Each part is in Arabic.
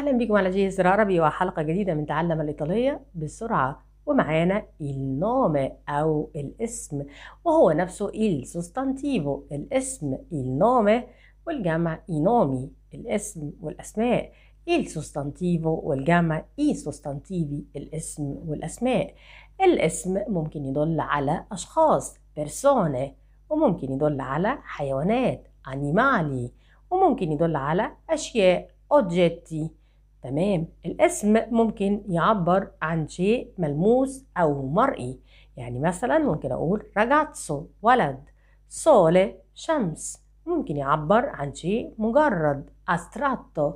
اهلا بيكم على جهاز العربي وحلقه جديده من تعلم الايطاليه بسرعه ومعانا النومي او الاسم وهو نفسه il sostantivo الاسم النومي والجمع i nomi الاسم والاسماء il sostantivo والجمع i sostantivi الاسم والاسماء الاسم ممكن يدل على اشخاص persone وممكن يدل على حيوانات animali وممكن يدل على اشياء oggetti تمام الاسم ممكن يعبر عن شيء ملموس أو مرئي يعني مثلا ممكن أقول راجاتسو ولد صولي شمس ممكن يعبر عن شيء مجرد أستراتو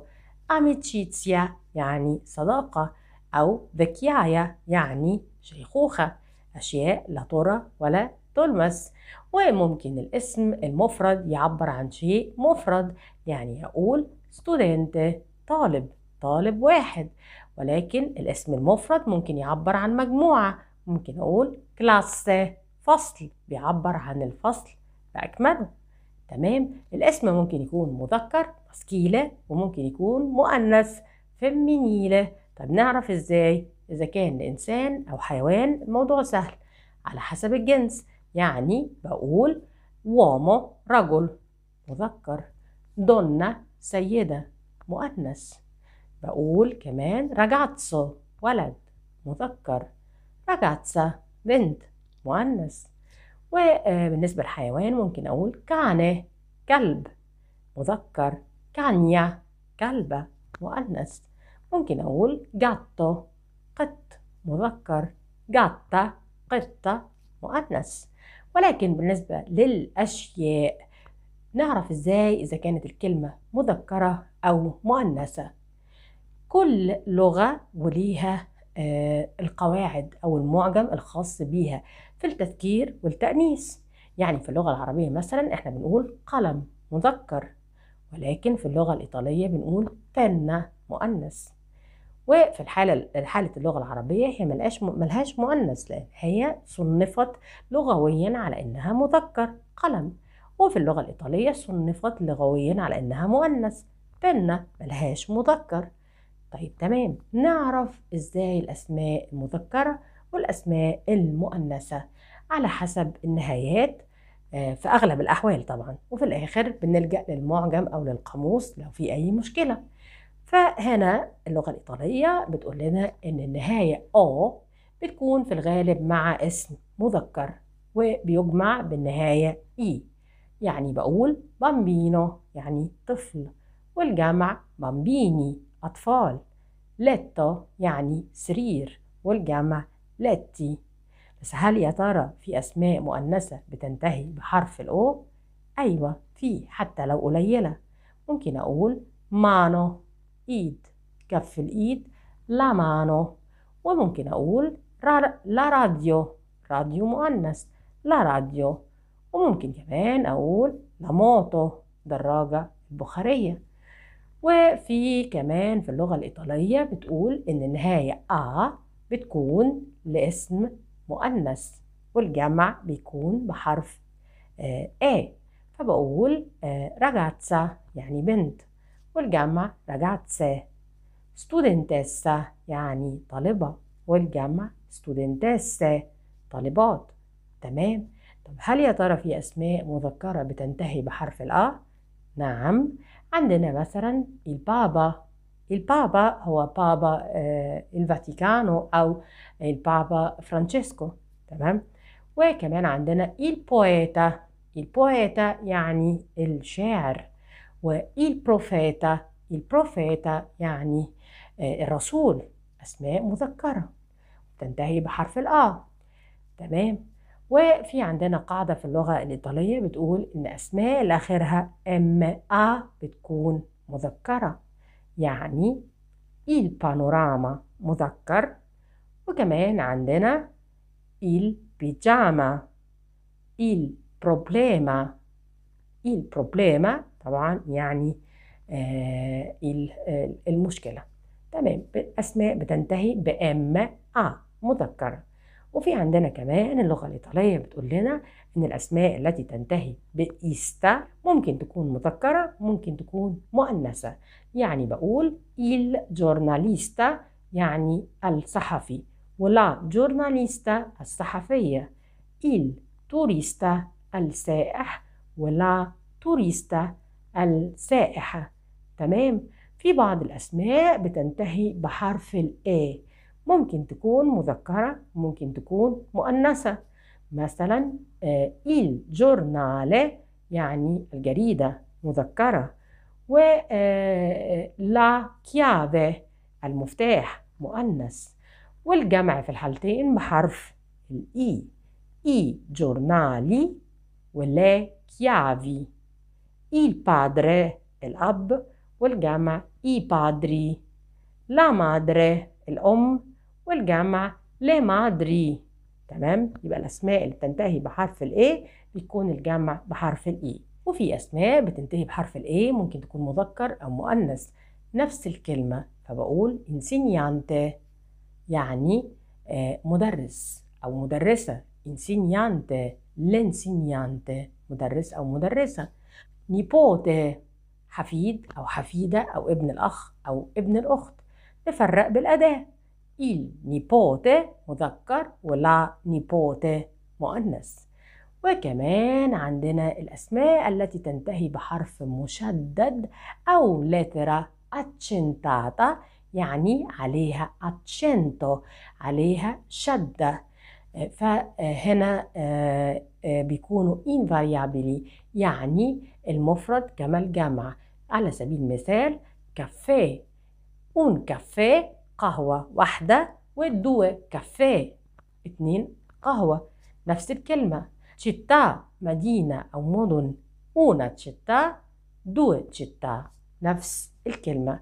أميتشيتسيا يعني صداقة أو ذكيايا يعني شيخوخة أشياء لا ترى ولا تلمس وممكن الاسم المفرد يعبر عن شيء مفرد يعني أقول ستودنت طالب طالب واحد ولكن الاسم المفرد ممكن يعبر عن مجموعة ممكن أقول كلاس فصل بيعبر عن الفصل بأكمله تمام الاسم ممكن يكون مذكر مسكيلة وممكن يكون مؤنث فمينيلة طب نعرف ازاي إذا كان إنسان أو حيوان الموضوع سهل على حسب الجنس يعني بقول وامو رجل مذكر دونا سيدة مؤنث بقول كمان رجعتسو ولد مذكر رجعتسا بنت مؤنث وبالنسبة آه، للحيوان ممكن أقول كعنة كلب مذكر كانيا كلبة مؤنث ممكن أقول جاتو قط مذكر جاتا قطة مؤنث ولكن بالنسبة للأشياء نعرف إزاي إذا كانت الكلمة مذكرة أو مؤنثة كل لغة وليها آه، القواعد أو المعجم الخاص بيها في التذكير والتأنيث يعني في اللغة العربية مثلا احنا بنقول قلم مذكر ولكن في اللغة الإيطالية بنقول بنا مؤنث وفي الحالة حالة اللغة العربية هي ملهاش ملهاش مؤنث لأن هي صنفت لغويا على إنها مذكر قلم وفي اللغة الإيطالية صنفت لغويا على إنها مؤنث بنا ملهاش مذكر طيب تمام نعرف ازاي الاسماء المذكره والاسماء المؤنثه على حسب النهايات آه، في اغلب الاحوال طبعا وفي الاخر بنلجا للمعجم او للقاموس لو في اي مشكله فهنا اللغه الايطاليه بتقول لنا ان النهايه او بتكون في الغالب مع اسم مذكر وبيجمع بالنهايه اي يعني بقول بامبينو يعني طفل والجمع بامبيني أطفال ليتو يعني سرير والجمع لاتي بس هل يا ترى في أسماء مؤنثة بتنتهي بحرف الأو؟ أيوة في حتى لو قليلة ممكن أقول مانو إيد كف الإيد لا مانو وممكن أقول لا راديو راديو مؤنث لا راديو وممكن كمان أقول لا موتو دراجة البخارية وفي كمان في اللغة الإيطالية بتقول إن النهاية آ بتكون لاسم مؤنث والجمع بيكون بحرف آ فبقول راجاتسا يعني بنت والجمع راجاتسا ستودنتسا يعني طالبة والجمع ستودنتسا طالبات تمام طب هل يا ترى في أسماء مذكرة بتنتهي بحرف الأ؟ نعم عندنا مثلا البابا البابا هو بابا آه، الفاتيكانو أو البابا فرانشيسكو تمام وكمان عندنا البويتا البويتا يعني الشاعر والبروفيتا البروفيتا يعني آه، الرسول أسماء مذكرة تنتهي بحرف الآ تمام وفي عندنا قاعدة في اللغة الإيطالية بتقول إن أسماء لآخرها أم أ بتكون مذكرة يعني إيل بانوراما مذكر وكمان عندنا إيل بيجاما إيل بروبليما إيل بروبليما طبعا يعني آه، المشكلة تمام الأسماء بتنتهي بأم أ مذكرة وفي عندنا كمان اللغة الإيطالية بتقول لنا إن الأسماء التي تنتهي بإيستا ممكن تكون مذكرة ممكن تكون مؤنثة يعني بقول il جورناليستا يعني الصحفي ولا جورناليستا الصحفية il توريستا السائح ولا توريستا السائحة تمام في بعض الأسماء بتنتهي بحرف الإيه ممكن تكون مذكرة ممكن تكون مؤنثة مثلا il آه، giornale يعني الجريدة مذكرة و la آه، chiave المفتاح مؤنث والجمع في الحالتين بحرف الإي إي جورنالي ولا كيافي إي بادري الأب والجمع إي بادري لا مادري الأم والجمع لمادري تمام يبقى الاسماء اللي بتنتهي بحرف الايه بيكون الجمع بحرف الاي e. وفي اسماء بتنتهي بحرف الايه ممكن تكون مذكر او مؤنث نفس الكلمه فبقول انسينيانتي يعني آه، مدرس او مدرسه انسينيانتي لانسينيانتي مدرس او مدرسه نيبوتي حفيد او حفيده او ابن الاخ او ابن الاخت نفرق بالاداه il nipote مذكر ولا nipote مؤنث وكمان عندنا الأسماء التي تنتهي بحرف مشدد أو لترة accentata يعني عليها accento عليها شدة فهنا آه، آه، بيكونوا invariably يعني المفرد كما الجمع على سبيل المثال كافيه un كافيه قهوة واحدة ودو كافيه اثنين قهوة نفس الكلمة تشيتا مدينة أو مدن أونا تشيتا دو تشيتا نفس الكلمة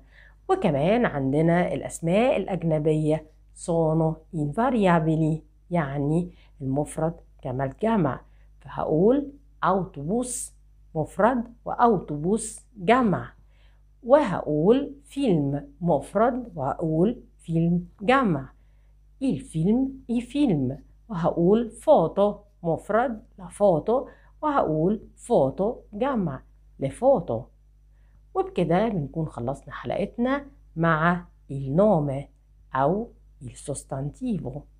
وكمان عندنا الأسماء الأجنبية سونو انفاريابلي يعني المفرد كما الجمع فهقول أوتوبوس مفرد وأوتوبوس جمع وهقول فيلم مفرد وهقول فيلم جمع إيه الفيلم اي فيلم وهقول فوتو مفرد لا فوتو وهقول فوتو جمع لفوتو وبكده بنكون خلصنا حلقتنا مع النوم أو السوستانتيفو